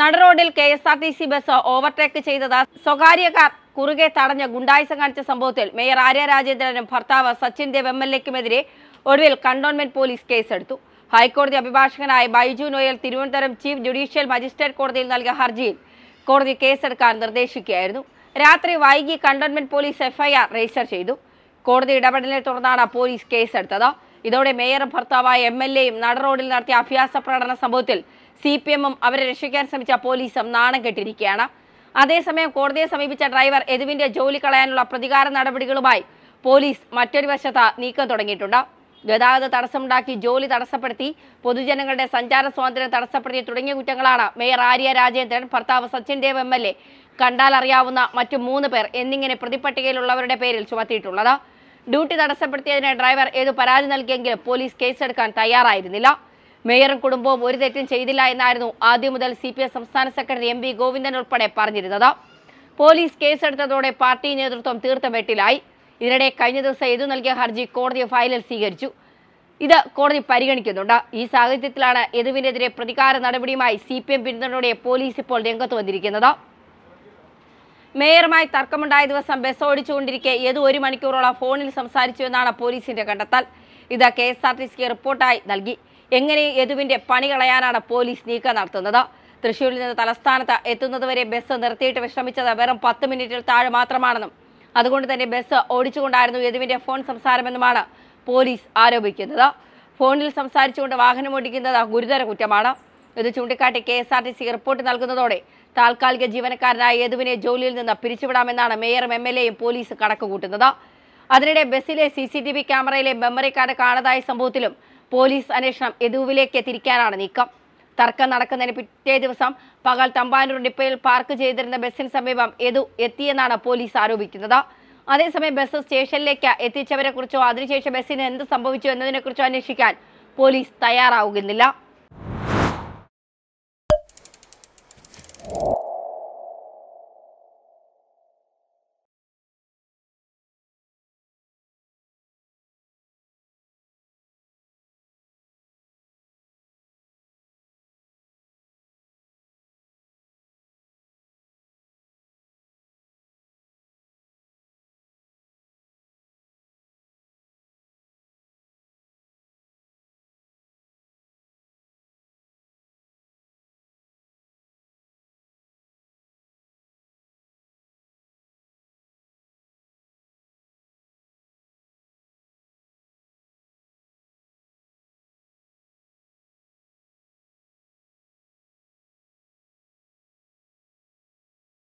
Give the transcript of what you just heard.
നടറോഡിൽ K S R T C bus overtake ചെയ്തത് സ്വകാര്യ car കുറുകെ തടഞ്ഞ ഗുണ്ടായിസം കാണിച്ച സംഭവത്തിൽ മേയർ ആര്യ രാജേന്ദ്രനും ഭർത്താവ് സച്ചിൻ ദേവ് എം എൽ എക്കുമെതിരെ ഒടുവിൽ കണ്ടോൺമെന്റ് പോലീസ് കേസെടുത്തു ഹൈക്കോടതി അഭിഭാഷകനായ Baiju Noel Thiruvananthapuram chief judicial magistrate കോടതിയിൽ നൽകിയ ഹർജിയിൽ കോടതി കേസെടുക്കാൻ നിർദ്ദേശിക്കുകയായിരുന്നു രാത്രി വൈകി കണ്ടോൺമെന്റ് പോലീസ് എഫ്ഐആർ രജിസ്റ്റർ ചെയ്തു കോടതി ഇടപെടലിനെ തുടർന്നാണ് പോലീസ് കേസെടുത്തത് ഇതോടെ മേയറും ഭർത്താവായ എം എൽ എയും നട റോഡിൽ നടത്തിയ അഭ്യാസ പ്രകടന സംഭവത്തിൽ സി പി എമ്മും അവരെ രക്ഷിക്കാൻ ശ്രമിച്ച പോലീസും നാണം കെട്ടിരിക്കുകയാണ് അതേസമയം കോടതിയെ സമീപിച്ച ഡ്രൈവർ എതുവിന്റെ ജോലി കളയാനുള്ള പ്രതികാര നടപടികളുമായി പോലീസ് മറ്റൊരു വശത്ത് നീക്കം തുടങ്ങിയിട്ടുണ്ട് ഗതാഗത തടസ്സമുണ്ടാക്കി ജോലി തടസ്സപ്പെടുത്തി പൊതുജനങ്ങളുടെ സഞ്ചാര സ്വാതന്ത്ര്യം തടസ്സപ്പെടുത്തി തുടങ്ങിയ കുറ്റങ്ങളാണ് മേയർ ആര്യ രാജേന്ദ്രൻ ഭർത്താവ് Sachin Dev M L A അറിയാവുന്ന മറ്റു മൂന്ന് പേർ എന്നിങ്ങനെ പ്രതിപട്ടികയിലുള്ളവരുടെ പേരിൽ ചുമത്തിയിട്ടുള്ളത് ഡ്യൂട്ടി തടസ്സപ്പെടുത്തിയതിന് ഡ്രൈവർ ഏത് പരാതി നൽകിയെങ്കിലും പോലീസ് കേസെടുക്കാൻ തയ്യാറായിരുന്നില്ല മേയറും കുടുംബവും ഒരു തെറ്റും ചെയ്തില്ല എന്നായിരുന്നു ആദ്യം മുതൽ സി സംസ്ഥാന സെക്രട്ടറി എം ഗോവിന്ദൻ ഉൾപ്പെടെ പറഞ്ഞിരുന്നത് പോലീസ് കേസെടുത്തതോടെ പാർട്ടി നേതൃത്വം തീർത്ഥം വെട്ടിലായി ഇതിനിടെ കഴിഞ്ഞ ദിവസം എതു നൽകിയ ഹർജി കോടതി ഫയലിൽ സ്വീകരിച്ചു ഇത് കോടതി പരിഗണിക്കുന്നുണ്ട് ഈ സാഹചര്യത്തിലാണ് യദുവിനെതിരെ പ്രതികാര നടപടിയുമായി സി പി എം പിന്തുണയോടെ പോലീസ് ഇപ്പോൾ രംഗത്ത് വന്നിരിക്കുന്നത് മേയറുമായി തർക്കമുണ്ടായ ദിവസം ബസ് ഓടിച്ചുകൊണ്ടിരിക്കെ യദു ഒരു മണിക്കൂറോളം ഫോണിൽ സംസാരിച്ചു എന്നാണ് പോലീസിന്റെ കണ്ടെത്തൽ ഇത് കെ എസ് ആർ ടി സിക്ക് റിപ്പോർട്ടായി നൽകി എങ്ങനെ യദുവിന്റെ പണി കളയാനാണ് പോലീസ് നീക്കം നടത്തുന്നത് തൃശൂരിൽ നിന്ന് തലസ്ഥാനത്ത് എത്തുന്നതുവരെ ബസ് നിർത്തിയിട്ട് വിശ്രമിച്ചത് വെറും പത്ത് മിനിറ്റിൽ താഴെ മാത്രമാണെന്നും അതുകൊണ്ട് തന്നെ ബസ് ഓടിച്ചുകൊണ്ടായിരുന്നു യദുവിന്റെ ഫോൺ സംസാരമെന്നുമാണ് പോലീസ് ആരോപിക്കുന്നത് ഫോണിൽ സംസാരിച്ചുകൊണ്ട് വാഹനം ഓടിക്കുന്നത് ഗുരുതര കുറ്റമാണ് ഇത് ചൂണ്ടിക്കാട്ടി K S R T C report നൽകുന്നതോടെ താൽക്കാലിക ജീവനക്കാരനായ യദുവിനെ ജോലിയിൽ നിന്ന് പിരിച്ചുവിടാമെന്നാണ് മേയറും എം എൽ എയും പോലീസ് കണക്കുകൂട്ടുന്നത് അതിനിടെ ബസ്സിലെ സി സി ടി വി ക്യാമറയിലെ മെമ്മറി കാർഡ് കാണാതായ സംഭവത്തിലും പോലീസ് അന്വേഷണം എതുവിലേക്ക് തിരിക്കാനാണ് നീക്കം തർക്കം നടക്കുന്നതിന് പിറ്റേ ദിവസം പകൽ തമ്പാനൂർ ഡിപ്പയിൽ പാർക്ക് ചെയ്തിരുന്ന ബസ്സിന് സമീപം എതു എത്തിയെന്നാണ് പോലീസ് ആരോപിക്കുന്നത് അതേസമയം ബസ് സ്റ്റേഷനിലേക്ക് എത്തിച്ചവരെക്കുറിച്ചോ അതിനുശേഷം ബസ്സിന് എന്ത് സംഭവിച്ചു എന്നതിനെക്കുറിച്ചോ അന്വേഷിക്കാൻ പോലീസ് തയ്യാറാവുന്നില്ല